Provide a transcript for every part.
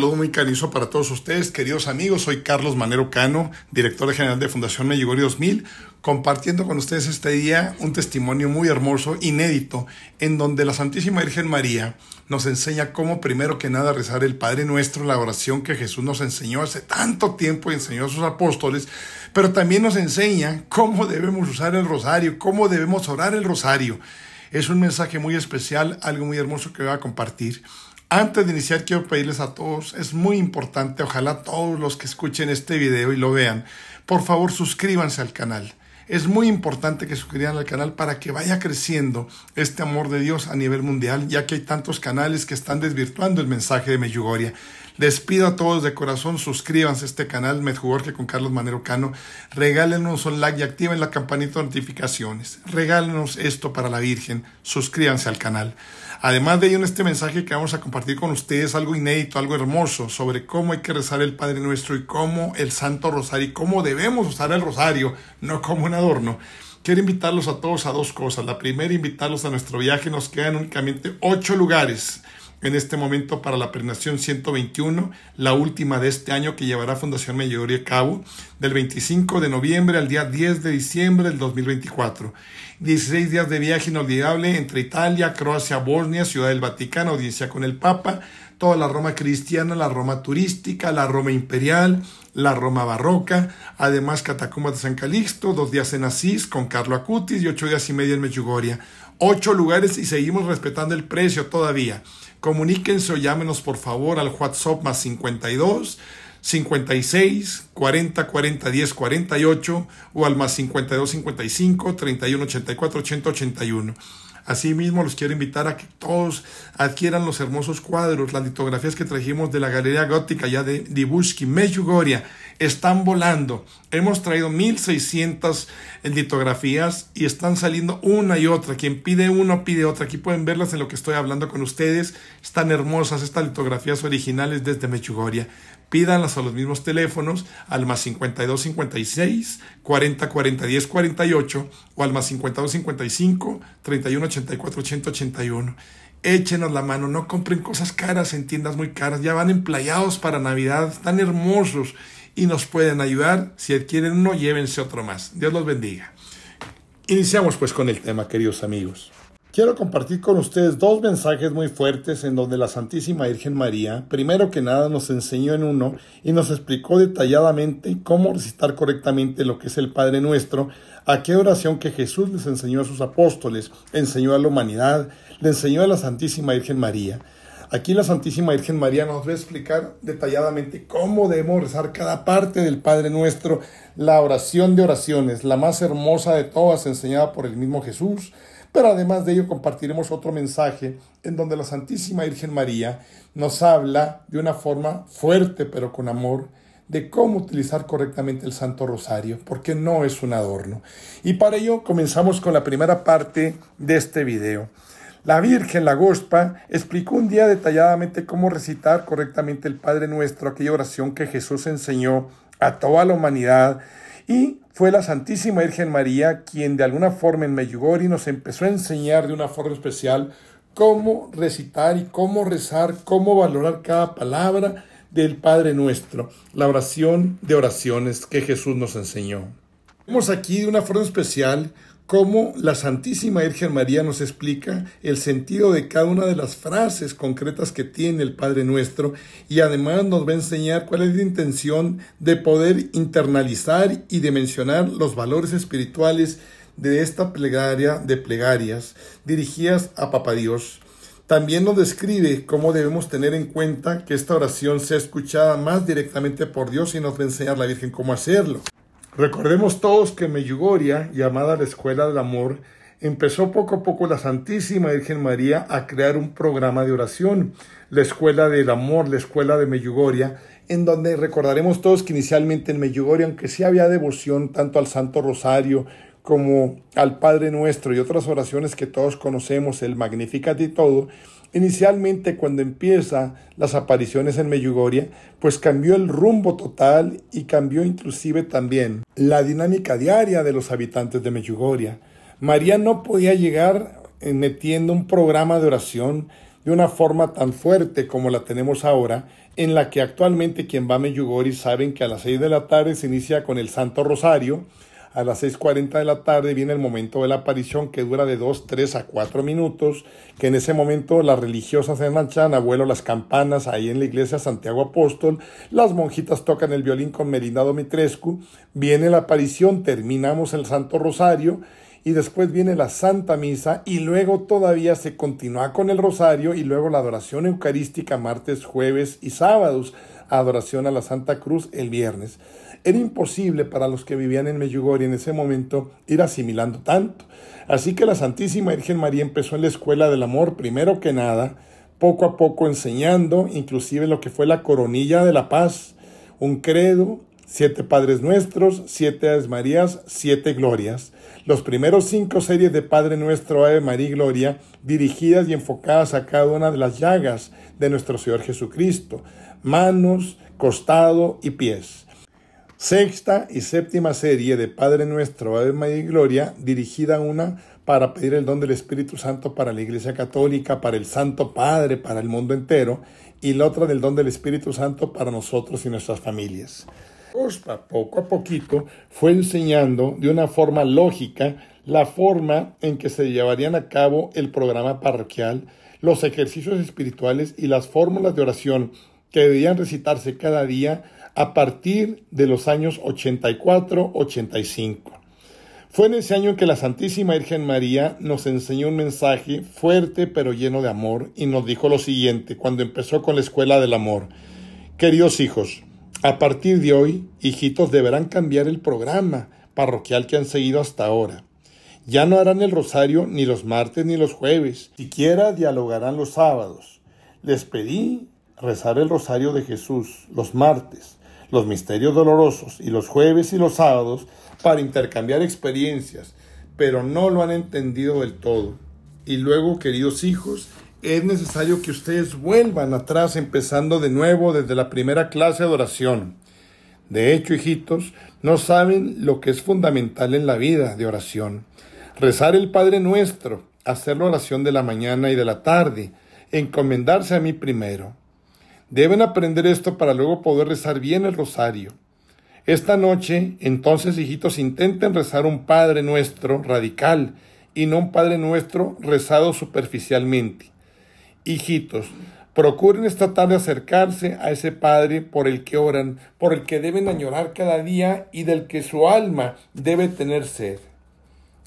saludo muy cariñoso para todos ustedes, queridos amigos. Soy Carlos Manero Cano, director general de Fundación Medjugorje 2000, compartiendo con ustedes este día un testimonio muy hermoso, inédito, en donde la Santísima Virgen María nos enseña cómo primero que nada rezar el Padre Nuestro, la oración que Jesús nos enseñó hace tanto tiempo y enseñó a sus apóstoles, pero también nos enseña cómo debemos usar el rosario, cómo debemos orar el rosario. Es un mensaje muy especial, algo muy hermoso que voy a compartir. Antes de iniciar, quiero pedirles a todos, es muy importante, ojalá todos los que escuchen este video y lo vean, por favor suscríbanse al canal. Es muy importante que suscriban al canal para que vaya creciendo este amor de Dios a nivel mundial, ya que hay tantos canales que están desvirtuando el mensaje de Meyugoria. Les pido a todos de corazón, suscríbanse a este canal Medjugorje con Carlos Manero Cano. Regálenos un like y activen la campanita de notificaciones. Regálenos esto para la Virgen. Suscríbanse al canal. Además de ello, en este mensaje que vamos a compartir con ustedes, algo inédito, algo hermoso, sobre cómo hay que rezar el Padre Nuestro y cómo el Santo Rosario y cómo debemos usar el Rosario, no como un adorno. Quiero invitarlos a todos a dos cosas. La primera, invitarlos a nuestro viaje. Nos quedan únicamente ocho lugares en este momento para la prenación 121, la última de este año que llevará Fundación Mayoría a cabo, del 25 de noviembre al día 10 de diciembre del 2024. 16 días de viaje inolvidable entre Italia, Croacia, Bosnia, Ciudad del Vaticano, audiencia con el Papa, toda la Roma cristiana, la Roma turística, la Roma imperial, la Roma barroca, además catacumbas de San Calixto, dos días en Asís con Carlo Acutis y ocho días y medio en Mechugoria. Ocho lugares y seguimos respetando el precio todavía. Comuníquense o llámenos por favor al WhatsApp más 52 56 40 40 10 48 o al más 52 55 31 84 80 81. Asimismo, los quiero invitar a que todos adquieran los hermosos cuadros, las litografías que trajimos de la Galería Gótica ya de Dibushki, Medjugorje, están volando. Hemos traído 1600 eh, litografías y están saliendo una y otra. Quien pide uno pide otra. Aquí pueden verlas en lo que estoy hablando con ustedes. Están hermosas estas litografías originales desde Mechugoria. Pídanlas a los mismos teléfonos, al más 52 56 40 40 10 48 o al más 52 55 31 84 181 échenos la mano, no compren cosas caras en tiendas muy caras, ya van empleados para Navidad, están hermosos y nos pueden ayudar. Si adquieren uno, llévense otro más. Dios los bendiga. Iniciamos pues con el tema, queridos amigos. Quiero compartir con ustedes dos mensajes muy fuertes en donde la Santísima Virgen María, primero que nada, nos enseñó en uno y nos explicó detalladamente cómo recitar correctamente lo que es el Padre Nuestro, A qué oración que Jesús les enseñó a sus apóstoles, enseñó a la humanidad, le enseñó a la Santísima Virgen María. Aquí la Santísima Virgen María nos va a explicar detalladamente cómo debemos rezar cada parte del Padre Nuestro, la oración de oraciones, la más hermosa de todas enseñada por el mismo Jesús. Pero además de ello compartiremos otro mensaje en donde la Santísima Virgen María nos habla de una forma fuerte pero con amor de cómo utilizar correctamente el Santo Rosario, porque no es un adorno. Y para ello comenzamos con la primera parte de este video. La Virgen, la Gospa, explicó un día detalladamente cómo recitar correctamente el Padre Nuestro, aquella oración que Jesús enseñó a toda la humanidad, y fue la Santísima Virgen María quien de alguna forma en y nos empezó a enseñar de una forma especial cómo recitar y cómo rezar, cómo valorar cada palabra del Padre Nuestro, la oración de oraciones que Jesús nos enseñó. Vemos aquí de una forma especial cómo la Santísima Virgen María nos explica el sentido de cada una de las frases concretas que tiene el Padre Nuestro y además nos va a enseñar cuál es la intención de poder internalizar y dimensionar los valores espirituales de esta plegaria de plegarias dirigidas a Papa Dios. También nos describe cómo debemos tener en cuenta que esta oración sea escuchada más directamente por Dios y nos va a enseñar la Virgen cómo hacerlo. Recordemos todos que Meyugoria, llamada la Escuela del Amor, empezó poco a poco la Santísima Virgen María a crear un programa de oración, la Escuela del Amor, la Escuela de Meyugoria, en donde recordaremos todos que inicialmente en Meyugoria, aunque sí había devoción tanto al Santo Rosario como al Padre Nuestro y otras oraciones que todos conocemos, el Magnificat y todo, Inicialmente, cuando empieza las apariciones en Meyugoria, pues cambió el rumbo total y cambió inclusive también la dinámica diaria de los habitantes de Meyugoria. María no podía llegar eh, metiendo un programa de oración de una forma tan fuerte como la tenemos ahora, en la que actualmente quien va a Meyugori saben que a las 6 de la tarde se inicia con el Santo Rosario, a las 6.40 de la tarde viene el momento de la aparición que dura de 2, 3 a 4 minutos, que en ese momento las religiosas se a las campanas ahí en la iglesia Santiago Apóstol, las monjitas tocan el violín con Merina Domitrescu, viene la aparición, terminamos el Santo Rosario y después viene la Santa Misa y luego todavía se continúa con el Rosario y luego la adoración eucarística martes, jueves y sábados adoración a la Santa Cruz el viernes. Era imposible para los que vivían en y en ese momento ir asimilando tanto. Así que la Santísima Virgen María empezó en la escuela del amor primero que nada, poco a poco enseñando inclusive lo que fue la coronilla de la paz, un credo, siete Padres Nuestros, siete Aves Marías, siete Glorias. Los primeros cinco series de Padre Nuestro, Ave María y Gloria, dirigidas y enfocadas a cada una de las llagas de nuestro Señor Jesucristo manos, costado y pies. Sexta y séptima serie de Padre Nuestro, Ave María y Gloria, dirigida una para pedir el don del Espíritu Santo para la Iglesia Católica, para el Santo Padre, para el mundo entero, y la otra del don del Espíritu Santo para nosotros y nuestras familias. Costa poco a poquito fue enseñando de una forma lógica la forma en que se llevarían a cabo el programa parroquial, los ejercicios espirituales y las fórmulas de oración que debían recitarse cada día a partir de los años 84-85. Fue en ese año que la Santísima Virgen María nos enseñó un mensaje fuerte pero lleno de amor y nos dijo lo siguiente cuando empezó con la escuela del amor. Queridos hijos, a partir de hoy, hijitos deberán cambiar el programa parroquial que han seguido hasta ahora. Ya no harán el rosario ni los martes ni los jueves, siquiera dialogarán los sábados. Les pedí rezar el rosario de Jesús los martes, los misterios dolorosos y los jueves y los sábados para intercambiar experiencias, pero no lo han entendido del todo. Y luego, queridos hijos, es necesario que ustedes vuelvan atrás empezando de nuevo desde la primera clase de oración. De hecho, hijitos, no saben lo que es fundamental en la vida de oración. Rezar el Padre Nuestro, hacer la oración de la mañana y de la tarde, encomendarse a mí primero, Deben aprender esto para luego poder rezar bien el rosario. Esta noche, entonces, hijitos, intenten rezar un Padre nuestro radical y no un Padre nuestro rezado superficialmente. Hijitos, procuren esta tarde acercarse a ese Padre por el que oran, por el que deben añorar cada día y del que su alma debe tener sed.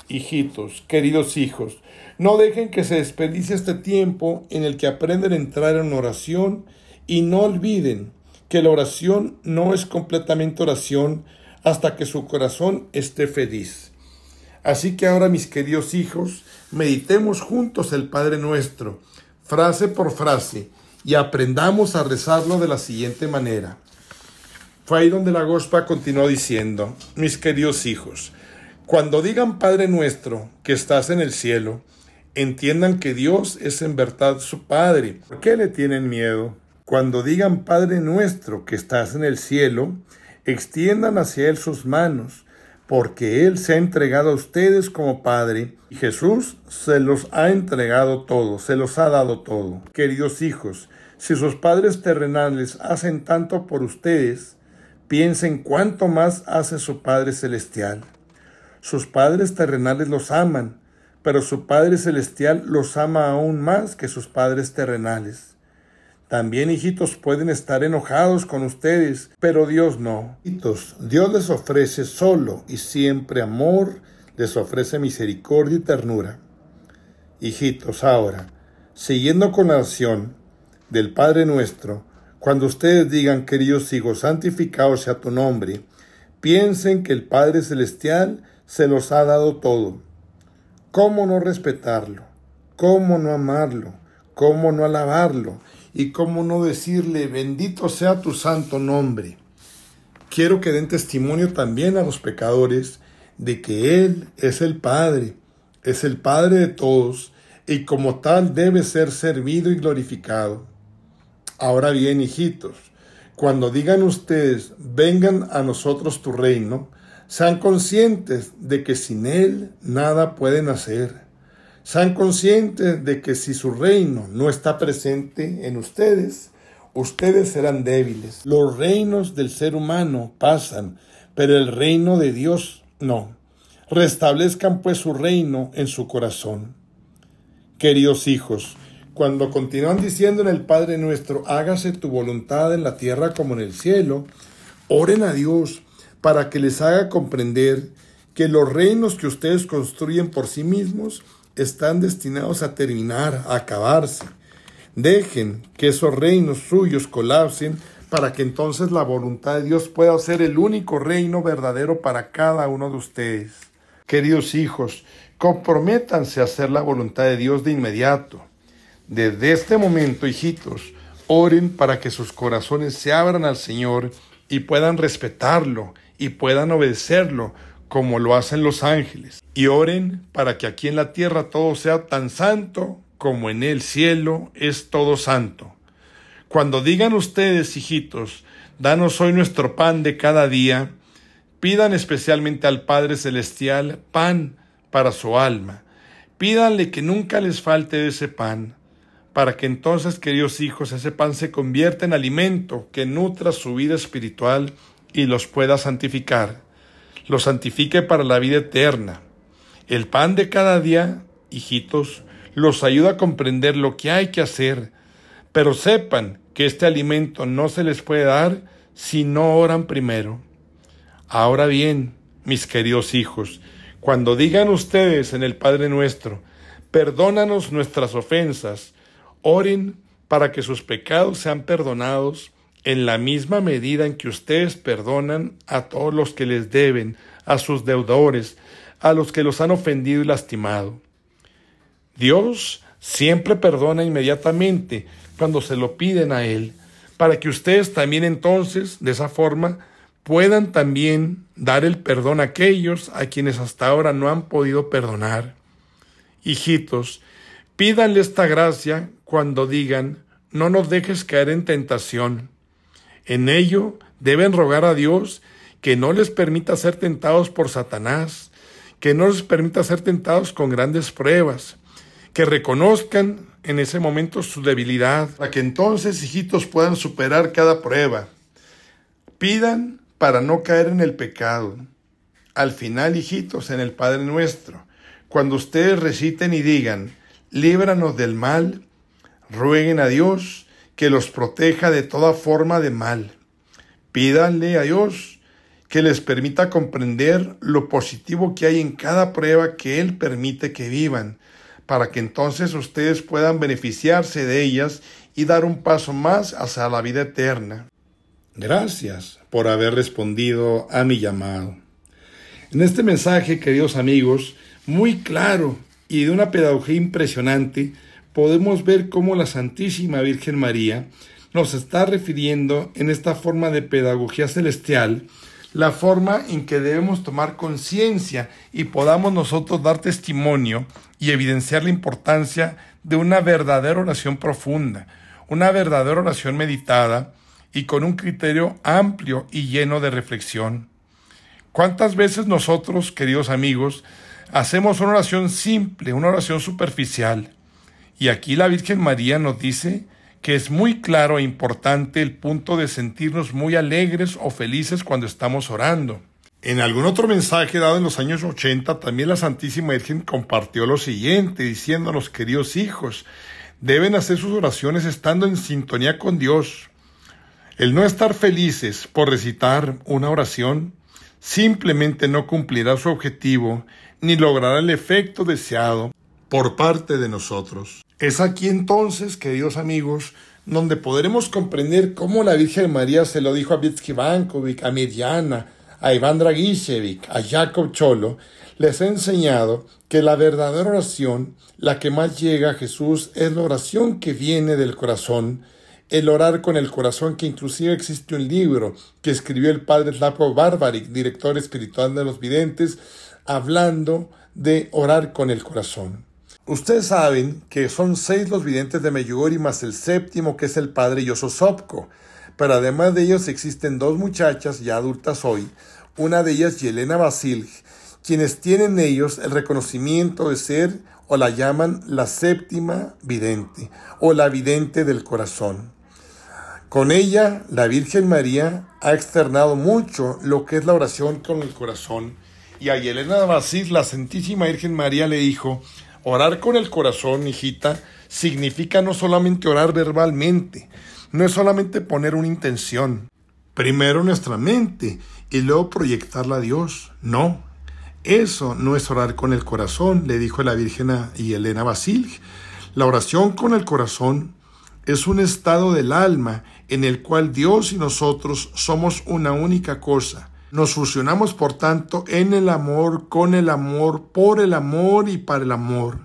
Hijitos, queridos hijos, no dejen que se desperdicie este tiempo en el que aprenden a entrar en oración y no olviden que la oración no es completamente oración hasta que su corazón esté feliz. Así que ahora, mis queridos hijos, meditemos juntos el Padre Nuestro, frase por frase, y aprendamos a rezarlo de la siguiente manera. Fue ahí donde la Gospa continuó diciendo, mis queridos hijos, cuando digan Padre Nuestro que estás en el cielo, entiendan que Dios es en verdad su Padre. ¿Por qué le tienen miedo? Cuando digan Padre nuestro que estás en el cielo, extiendan hacia Él sus manos, porque Él se ha entregado a ustedes como Padre, y Jesús se los ha entregado todo, se los ha dado todo. Queridos hijos, si sus padres terrenales hacen tanto por ustedes, piensen cuánto más hace su Padre Celestial. Sus padres terrenales los aman, pero su Padre Celestial los ama aún más que sus padres terrenales. También, hijitos, pueden estar enojados con ustedes, pero Dios no. Hijitos, Dios les ofrece solo y siempre amor, les ofrece misericordia y ternura. Hijitos, ahora, siguiendo con la oración del Padre nuestro, cuando ustedes digan, queridos hijos, santificado sea tu nombre, piensen que el Padre Celestial se los ha dado todo. ¿Cómo no respetarlo? ¿Cómo no amarlo? ¿Cómo no alabarlo? y cómo no decirle, bendito sea tu santo nombre. Quiero que den testimonio también a los pecadores de que Él es el Padre, es el Padre de todos, y como tal debe ser servido y glorificado. Ahora bien, hijitos, cuando digan ustedes, vengan a nosotros tu reino, sean conscientes de que sin Él nada pueden hacer sean conscientes de que si su reino no está presente en ustedes, ustedes serán débiles. Los reinos del ser humano pasan, pero el reino de Dios no. Restablezcan pues su reino en su corazón. Queridos hijos, cuando continúan diciendo en el Padre nuestro, hágase tu voluntad en la tierra como en el cielo, oren a Dios para que les haga comprender que los reinos que ustedes construyen por sí mismos están destinados a terminar, a acabarse. Dejen que esos reinos suyos colapsen para que entonces la voluntad de Dios pueda ser el único reino verdadero para cada uno de ustedes. Queridos hijos, comprométanse a hacer la voluntad de Dios de inmediato. Desde este momento, hijitos, oren para que sus corazones se abran al Señor y puedan respetarlo y puedan obedecerlo como lo hacen los ángeles, y oren para que aquí en la tierra todo sea tan santo como en el cielo es todo santo. Cuando digan ustedes, hijitos, danos hoy nuestro pan de cada día, pidan especialmente al Padre Celestial pan para su alma. Pídanle que nunca les falte ese pan, para que entonces, queridos hijos, ese pan se convierta en alimento que nutra su vida espiritual y los pueda santificar lo santifique para la vida eterna. El pan de cada día, hijitos, los ayuda a comprender lo que hay que hacer, pero sepan que este alimento no se les puede dar si no oran primero. Ahora bien, mis queridos hijos, cuando digan ustedes en el Padre nuestro, perdónanos nuestras ofensas, oren para que sus pecados sean perdonados en la misma medida en que ustedes perdonan a todos los que les deben, a sus deudores, a los que los han ofendido y lastimado. Dios siempre perdona inmediatamente cuando se lo piden a Él, para que ustedes también entonces, de esa forma, puedan también dar el perdón a aquellos a quienes hasta ahora no han podido perdonar. Hijitos, pídanle esta gracia cuando digan, no nos dejes caer en tentación en ello deben rogar a Dios que no les permita ser tentados por Satanás, que no les permita ser tentados con grandes pruebas, que reconozcan en ese momento su debilidad, para que entonces, hijitos, puedan superar cada prueba. Pidan para no caer en el pecado. Al final, hijitos, en el Padre nuestro, cuando ustedes reciten y digan, líbranos del mal, rueguen a Dios que los proteja de toda forma de mal. Pídanle a Dios que les permita comprender lo positivo que hay en cada prueba que Él permite que vivan, para que entonces ustedes puedan beneficiarse de ellas y dar un paso más hacia la vida eterna. Gracias por haber respondido a mi llamado. En este mensaje, queridos amigos, muy claro y de una pedagogía impresionante, podemos ver cómo la Santísima Virgen María nos está refiriendo en esta forma de pedagogía celestial, la forma en que debemos tomar conciencia y podamos nosotros dar testimonio y evidenciar la importancia de una verdadera oración profunda, una verdadera oración meditada y con un criterio amplio y lleno de reflexión. ¿Cuántas veces nosotros, queridos amigos, hacemos una oración simple, una oración superficial? Y aquí la Virgen María nos dice que es muy claro e importante el punto de sentirnos muy alegres o felices cuando estamos orando. En algún otro mensaje dado en los años 80, también la Santísima Virgen compartió lo siguiente, diciendo a los queridos hijos, deben hacer sus oraciones estando en sintonía con Dios. El no estar felices por recitar una oración simplemente no cumplirá su objetivo ni logrará el efecto deseado por parte de nosotros. Es aquí entonces, queridos amigos, donde podremos comprender cómo la Virgen María se lo dijo a Vitsky Bankovic, a Mirjana, a Iván Dragicevic, a Jacob Cholo, les ha enseñado que la verdadera oración, la que más llega a Jesús, es la oración que viene del corazón, el orar con el corazón, que inclusive existe un libro que escribió el padre Slavko Barbaric, director espiritual de los videntes, hablando de orar con el corazón. Ustedes saben que son seis los videntes de y más el séptimo que es el padre Yososopko. Pero además de ellos existen dos muchachas ya adultas hoy, una de ellas Yelena Basil, quienes tienen ellos el reconocimiento de ser o la llaman la séptima vidente o la vidente del corazón. Con ella, la Virgen María ha externado mucho lo que es la oración con el corazón. Y a Yelena Basil, la Santísima Virgen María le dijo, Orar con el corazón, hijita, significa no solamente orar verbalmente, no es solamente poner una intención, primero nuestra mente y luego proyectarla a Dios. No, eso no es orar con el corazón, le dijo la Virgen y Elena Basil. La oración con el corazón es un estado del alma en el cual Dios y nosotros somos una única cosa. Nos fusionamos, por tanto, en el amor, con el amor, por el amor y para el amor.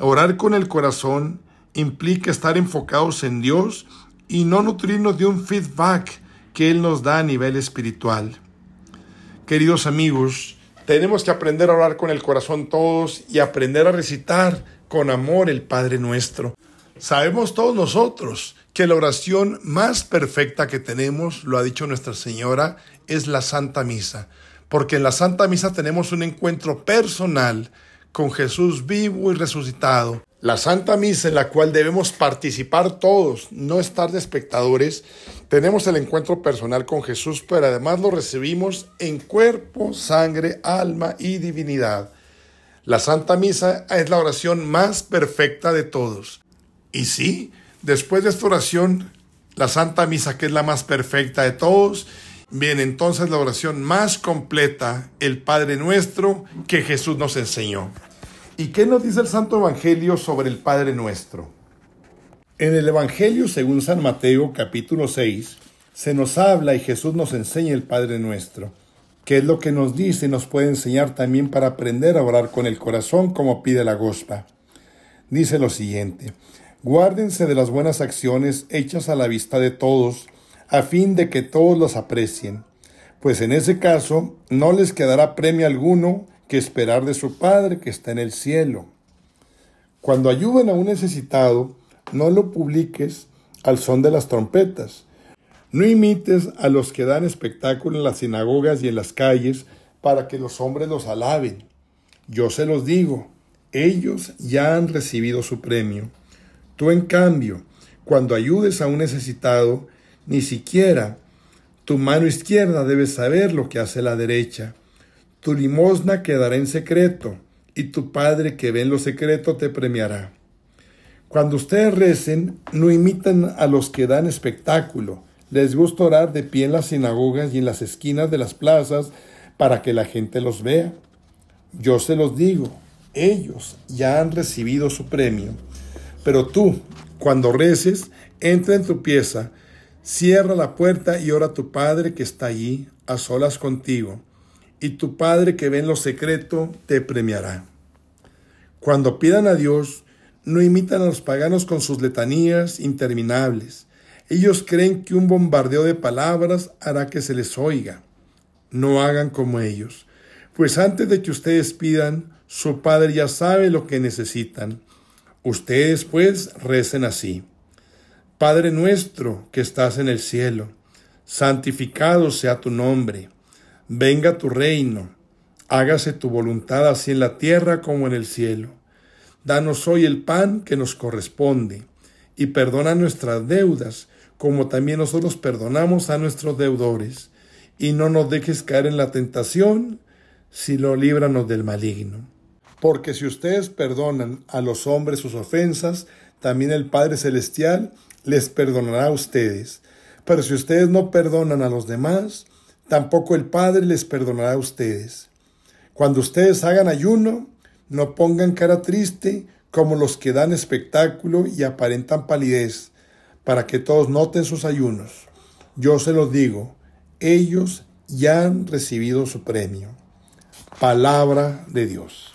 Orar con el corazón implica estar enfocados en Dios y no nutrirnos de un feedback que Él nos da a nivel espiritual. Queridos amigos, tenemos que aprender a orar con el corazón todos y aprender a recitar con amor el Padre nuestro. Sabemos todos nosotros que la oración más perfecta que tenemos, lo ha dicho Nuestra Señora es la Santa Misa, porque en la Santa Misa tenemos un encuentro personal con Jesús vivo y resucitado. La Santa Misa en la cual debemos participar todos, no estar de espectadores, tenemos el encuentro personal con Jesús, pero además lo recibimos en cuerpo, sangre, alma y divinidad. La Santa Misa es la oración más perfecta de todos. Y sí, después de esta oración, la Santa Misa, que es la más perfecta de todos, Bien, entonces la oración más completa, el Padre Nuestro, que Jesús nos enseñó. ¿Y qué nos dice el Santo Evangelio sobre el Padre Nuestro? En el Evangelio según San Mateo capítulo 6, se nos habla y Jesús nos enseña el Padre Nuestro, que es lo que nos dice y nos puede enseñar también para aprender a orar con el corazón como pide la gospa. Dice lo siguiente, guárdense de las buenas acciones hechas a la vista de todos, a fin de que todos los aprecien, pues en ese caso no les quedará premio alguno que esperar de su Padre que está en el cielo. Cuando ayuden a un necesitado, no lo publiques al son de las trompetas. No imites a los que dan espectáculo en las sinagogas y en las calles para que los hombres los alaben. Yo se los digo, ellos ya han recibido su premio. Tú, en cambio, cuando ayudes a un necesitado, ni siquiera tu mano izquierda debe saber lo que hace la derecha. Tu limosna quedará en secreto, y tu Padre que ve en lo secreto te premiará. Cuando ustedes recen, no imitan a los que dan espectáculo. Les gusta orar de pie en las sinagogas y en las esquinas de las plazas para que la gente los vea. Yo se los digo, ellos ya han recibido su premio. Pero tú, cuando reces, entra en tu pieza, Cierra la puerta y ora a tu Padre que está allí, a solas contigo, y tu Padre que ve en lo secreto te premiará. Cuando pidan a Dios, no imitan a los paganos con sus letanías interminables. Ellos creen que un bombardeo de palabras hará que se les oiga. No hagan como ellos, pues antes de que ustedes pidan, su Padre ya sabe lo que necesitan. Ustedes pues recen así. Padre nuestro que estás en el cielo, santificado sea tu nombre, venga tu reino, hágase tu voluntad así en la tierra como en el cielo. Danos hoy el pan que nos corresponde, y perdona nuestras deudas, como también nosotros perdonamos a nuestros deudores, y no nos dejes caer en la tentación, sino líbranos del maligno. Porque si ustedes perdonan a los hombres sus ofensas, también el Padre Celestial les perdonará a ustedes. Pero si ustedes no perdonan a los demás, tampoco el Padre les perdonará a ustedes. Cuando ustedes hagan ayuno, no pongan cara triste como los que dan espectáculo y aparentan palidez, para que todos noten sus ayunos. Yo se los digo, ellos ya han recibido su premio. Palabra de Dios.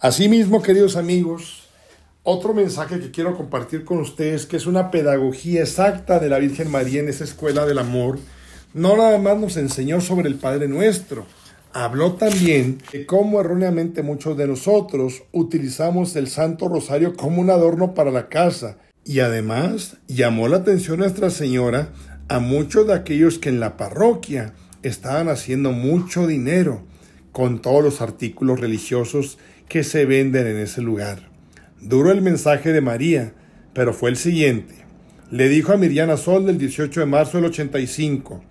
Asimismo, queridos amigos, otro mensaje que quiero compartir con ustedes, que es una pedagogía exacta de la Virgen María en esa escuela del amor, no nada más nos enseñó sobre el Padre Nuestro, habló también de cómo erróneamente muchos de nosotros utilizamos el Santo Rosario como un adorno para la casa, y además llamó la atención Nuestra Señora a muchos de aquellos que en la parroquia estaban haciendo mucho dinero con todos los artículos religiosos que se venden en ese lugar. Duro el mensaje de María, pero fue el siguiente. Le dijo a Miriana Sol del 18 de marzo del 85,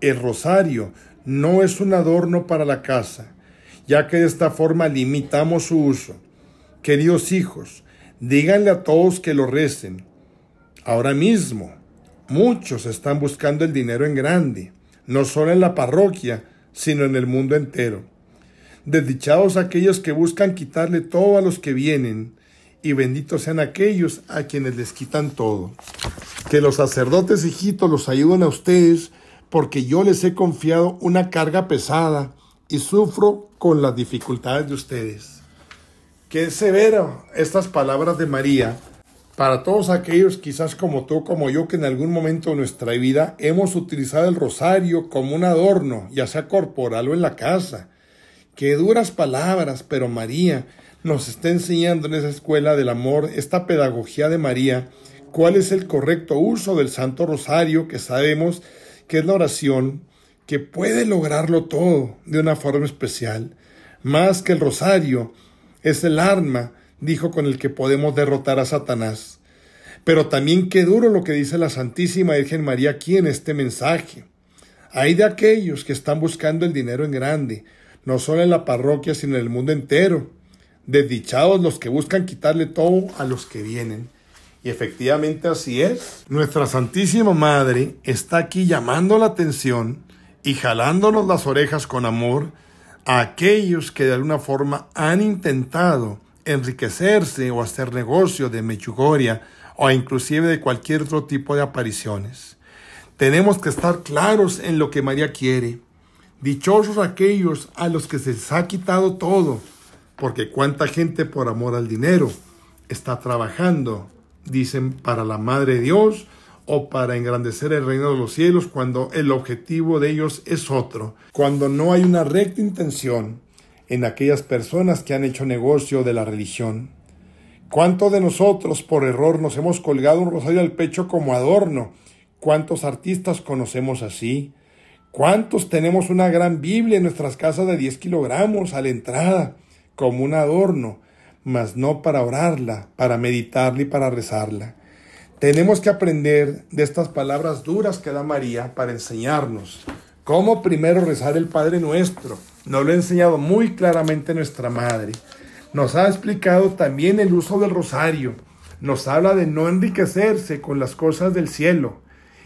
el rosario no es un adorno para la casa, ya que de esta forma limitamos su uso. Queridos hijos, díganle a todos que lo recen. Ahora mismo, muchos están buscando el dinero en grande, no solo en la parroquia, sino en el mundo entero. Desdichados aquellos que buscan quitarle todo a los que vienen, y benditos sean aquellos a quienes les quitan todo. Que los sacerdotes hijitos los ayuden a ustedes, porque yo les he confiado una carga pesada y sufro con las dificultades de ustedes. Qué severo estas palabras de María para todos aquellos, quizás como tú, como yo, que en algún momento de nuestra vida hemos utilizado el rosario como un adorno, ya sea corporal o en la casa. Qué duras palabras, pero María, nos está enseñando en esa escuela del amor, esta pedagogía de María, cuál es el correcto uso del Santo Rosario, que sabemos que es la oración que puede lograrlo todo de una forma especial. Más que el rosario, es el arma, dijo, con el que podemos derrotar a Satanás. Pero también qué duro lo que dice la Santísima Virgen María aquí en este mensaje. Hay de aquellos que están buscando el dinero en grande, no solo en la parroquia, sino en el mundo entero Desdichados los que buscan quitarle todo a los que vienen. Y efectivamente así es. Nuestra Santísima Madre está aquí llamando la atención y jalándonos las orejas con amor a aquellos que de alguna forma han intentado enriquecerse o hacer negocio de mechugoria o inclusive de cualquier otro tipo de apariciones. Tenemos que estar claros en lo que María quiere. Dichosos aquellos a los que se les ha quitado todo porque cuánta gente por amor al dinero está trabajando, dicen, para la Madre de Dios o para engrandecer el reino de los cielos cuando el objetivo de ellos es otro, cuando no hay una recta intención en aquellas personas que han hecho negocio de la religión. ¿Cuántos de nosotros por error nos hemos colgado un rosario al pecho como adorno? ¿Cuántos artistas conocemos así? ¿Cuántos tenemos una gran Biblia en nuestras casas de 10 kilogramos a la entrada? como un adorno, mas no para orarla, para meditarla y para rezarla. Tenemos que aprender de estas palabras duras que da María para enseñarnos cómo primero rezar el Padre Nuestro. Nos lo ha enseñado muy claramente nuestra Madre. Nos ha explicado también el uso del rosario. Nos habla de no enriquecerse con las cosas del cielo.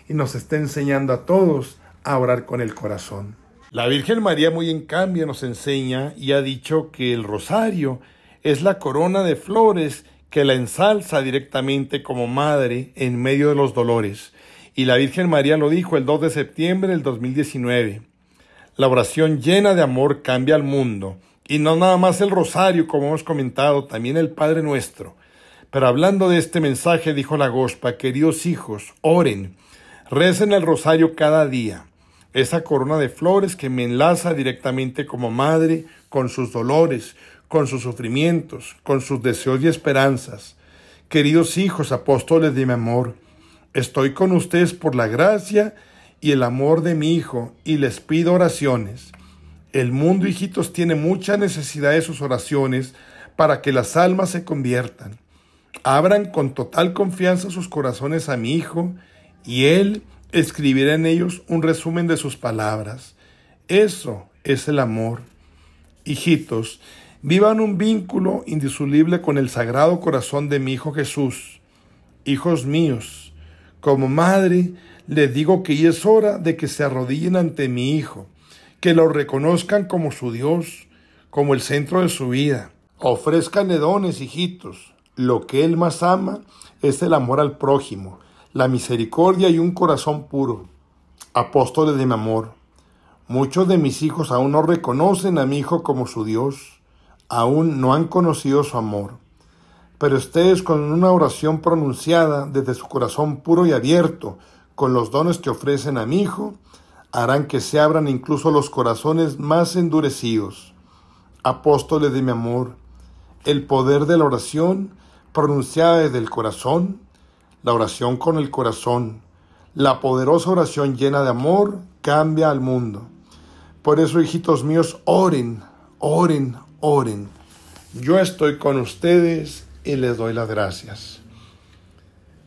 Y nos está enseñando a todos a orar con el corazón. La Virgen María muy en cambio nos enseña y ha dicho que el rosario es la corona de flores que la ensalza directamente como madre en medio de los dolores. Y la Virgen María lo dijo el 2 de septiembre del 2019. La oración llena de amor cambia al mundo. Y no nada más el rosario, como hemos comentado, también el Padre Nuestro. Pero hablando de este mensaje, dijo la Gospa, queridos hijos, oren, recen el rosario cada día esa corona de flores que me enlaza directamente como madre con sus dolores, con sus sufrimientos, con sus deseos y esperanzas. Queridos hijos apóstoles de mi amor, estoy con ustedes por la gracia y el amor de mi Hijo y les pido oraciones. El mundo, hijitos, tiene mucha necesidad de sus oraciones para que las almas se conviertan. Abran con total confianza sus corazones a mi Hijo y Él escribir en ellos un resumen de sus palabras. Eso es el amor. Hijitos, vivan un vínculo indisoluble con el sagrado corazón de mi Hijo Jesús. Hijos míos, como madre, les digo que ya es hora de que se arrodillen ante mi Hijo, que lo reconozcan como su Dios, como el centro de su vida. Ofrezcanle dones, hijitos. Lo que Él más ama es el amor al prójimo la misericordia y un corazón puro. Apóstoles de mi amor, muchos de mis hijos aún no reconocen a mi Hijo como su Dios, aún no han conocido su amor. Pero ustedes con una oración pronunciada desde su corazón puro y abierto, con los dones que ofrecen a mi Hijo, harán que se abran incluso los corazones más endurecidos. Apóstoles de mi amor, el poder de la oración pronunciada desde el corazón la oración con el corazón, la poderosa oración llena de amor, cambia al mundo. Por eso, hijitos míos, oren, oren, oren. Yo estoy con ustedes y les doy las gracias.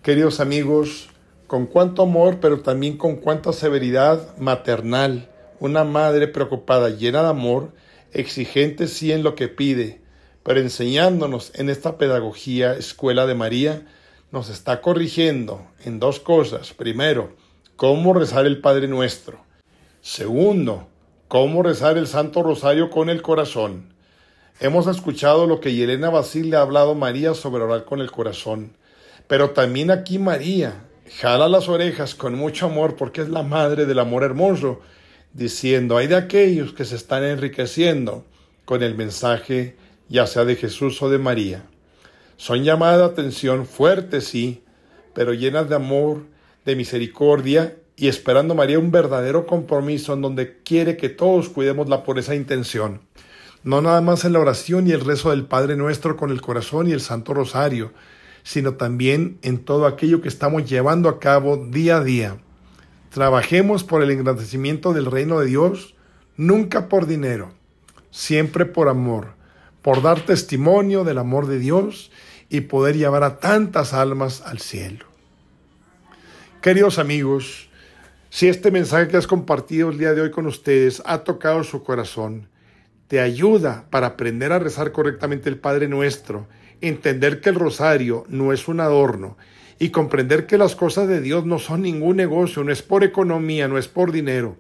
Queridos amigos, con cuánto amor, pero también con cuánta severidad maternal, una madre preocupada, llena de amor, exigente sí en lo que pide, pero enseñándonos en esta pedagogía, escuela de María, nos está corrigiendo en dos cosas. Primero, cómo rezar el Padre Nuestro. Segundo, cómo rezar el Santo Rosario con el corazón. Hemos escuchado lo que Yelena Basil le ha hablado María sobre orar con el corazón. Pero también aquí María jala las orejas con mucho amor porque es la madre del amor hermoso, diciendo, hay de aquellos que se están enriqueciendo con el mensaje ya sea de Jesús o de María. Son llamadas de atención fuertes, sí, pero llenas de amor, de misericordia y esperando María un verdadero compromiso en donde quiere que todos cuidemos la pureza intención. No nada más en la oración y el rezo del Padre nuestro con el corazón y el Santo Rosario, sino también en todo aquello que estamos llevando a cabo día a día. Trabajemos por el engrandecimiento del reino de Dios, nunca por dinero, siempre por amor, por dar testimonio del amor de Dios y poder llevar a tantas almas al cielo. Queridos amigos, si este mensaje que has compartido el día de hoy con ustedes ha tocado su corazón, te ayuda para aprender a rezar correctamente el Padre Nuestro, entender que el rosario no es un adorno y comprender que las cosas de Dios no son ningún negocio, no es por economía, no es por dinero,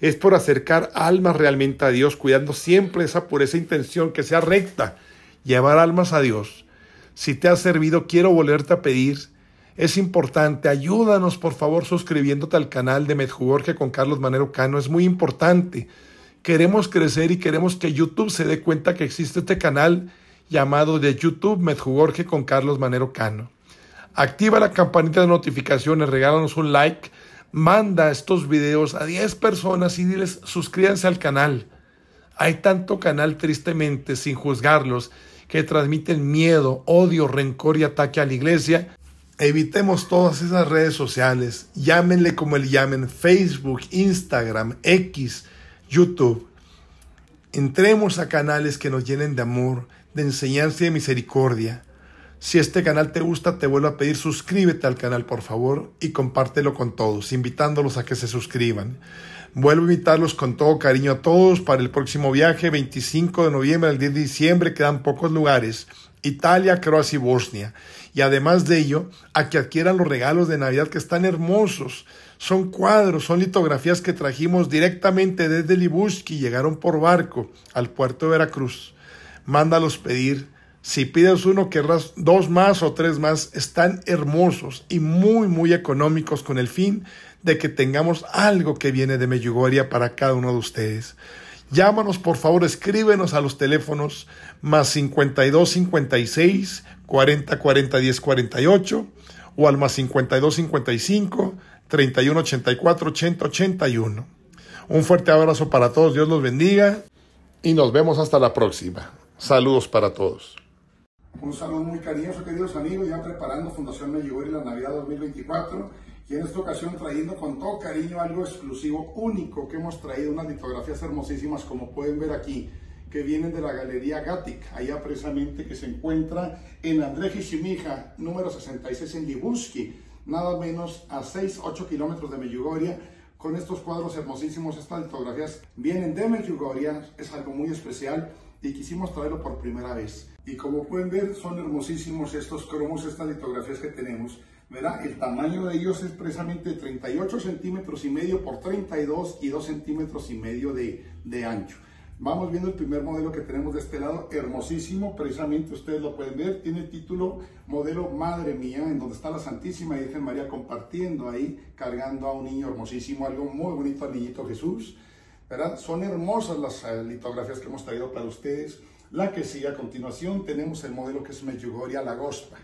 es por acercar almas realmente a Dios, cuidando siempre esa pureza e intención que sea recta, llevar almas a Dios si te ha servido, quiero volverte a pedir. Es importante, ayúdanos por favor suscribiéndote al canal de Medjugorje con Carlos Manero Cano. Es muy importante. Queremos crecer y queremos que YouTube se dé cuenta que existe este canal llamado de YouTube Medjugorje con Carlos Manero Cano. Activa la campanita de notificaciones, regálanos un like, manda estos videos a 10 personas y diles suscríbanse al canal. Hay tanto canal tristemente sin juzgarlos que transmiten miedo, odio, rencor y ataque a la iglesia. Evitemos todas esas redes sociales, llámenle como le llamen, Facebook, Instagram, X, YouTube. Entremos a canales que nos llenen de amor, de enseñanza y de misericordia. Si este canal te gusta, te vuelvo a pedir suscríbete al canal, por favor, y compártelo con todos, invitándolos a que se suscriban. Vuelvo a invitarlos con todo cariño a todos para el próximo viaje, 25 de noviembre al 10 de diciembre, quedan pocos lugares. Italia, Croacia y Bosnia. Y además de ello, a que adquieran los regalos de Navidad que están hermosos. Son cuadros, son litografías que trajimos directamente desde Libuski, llegaron por barco al puerto de Veracruz. Mándalos pedir. Si pides uno, querrás dos más o tres más. Están hermosos y muy, muy económicos con el fin de que tengamos algo que viene de Meyugoria para cada uno de ustedes. Llámanos, por favor, escríbenos a los teléfonos más 52 56 40 40 10 48 o al más 52 55 31 84 80 Un fuerte abrazo para todos, Dios los bendiga y nos vemos hasta la próxima. Saludos para todos. Un saludo muy cariñoso, queridos amigos, ya preparando Fundación Medjugorje la Navidad 2024 y en esta ocasión trayendo con todo cariño algo exclusivo, único que hemos traído, unas litografías hermosísimas como pueden ver aquí, que vienen de la Galería Gatic, allá precisamente que se encuentra en André Hishimija, número 66 en Libuski, nada menos a 6-8 kilómetros de Meyugoria. con estos cuadros hermosísimos, estas litografías vienen de Meyugoria, es algo muy especial y quisimos traerlo por primera vez. Y como pueden ver, son hermosísimos estos cromos, estas litografías que tenemos. ¿verdad? El tamaño de ellos es precisamente 38 centímetros y medio por 32 y 2 centímetros y medio de, ancho. Vamos viendo el primer modelo que tenemos de este lado, hermosísimo, precisamente ustedes lo pueden ver, tiene el título Modelo Madre Mía, en donde está la Santísima Virgen María compartiendo ahí, cargando a un niño hermosísimo, algo muy bonito al niñito Jesús, ¿verdad? Son hermosas las eh, litografías que hemos traído para ustedes. La que sigue a continuación tenemos el modelo que es Medjugorje Lagospa.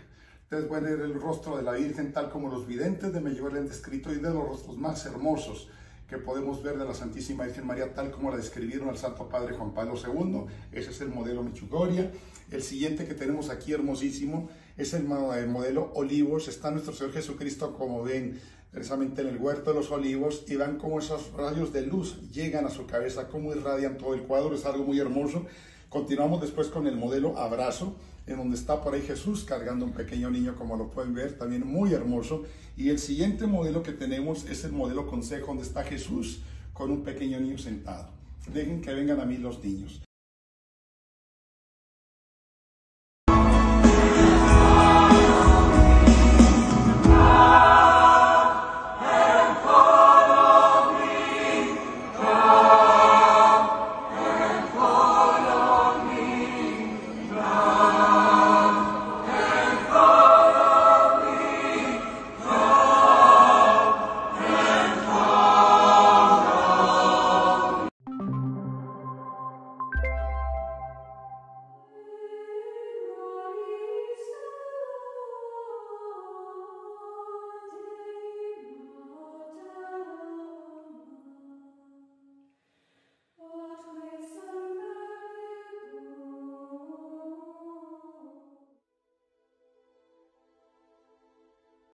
Ustedes a ver el rostro de la Virgen tal como los videntes de Medjugorje han descrito y de los rostros más hermosos que podemos ver de la Santísima Virgen María tal como la describieron al Santo Padre Juan Pablo II. Ese es el modelo mechugoria El siguiente que tenemos aquí hermosísimo es el modelo Olivos. Está nuestro Señor Jesucristo como ven precisamente en el huerto de los olivos y van como esos rayos de luz llegan a su cabeza, como irradian todo el cuadro, es algo muy hermoso. Continuamos después con el modelo abrazo, en donde está por ahí Jesús cargando un pequeño niño, como lo pueden ver, también muy hermoso. Y el siguiente modelo que tenemos es el modelo consejo, donde está Jesús con un pequeño niño sentado. Dejen que vengan a mí los niños.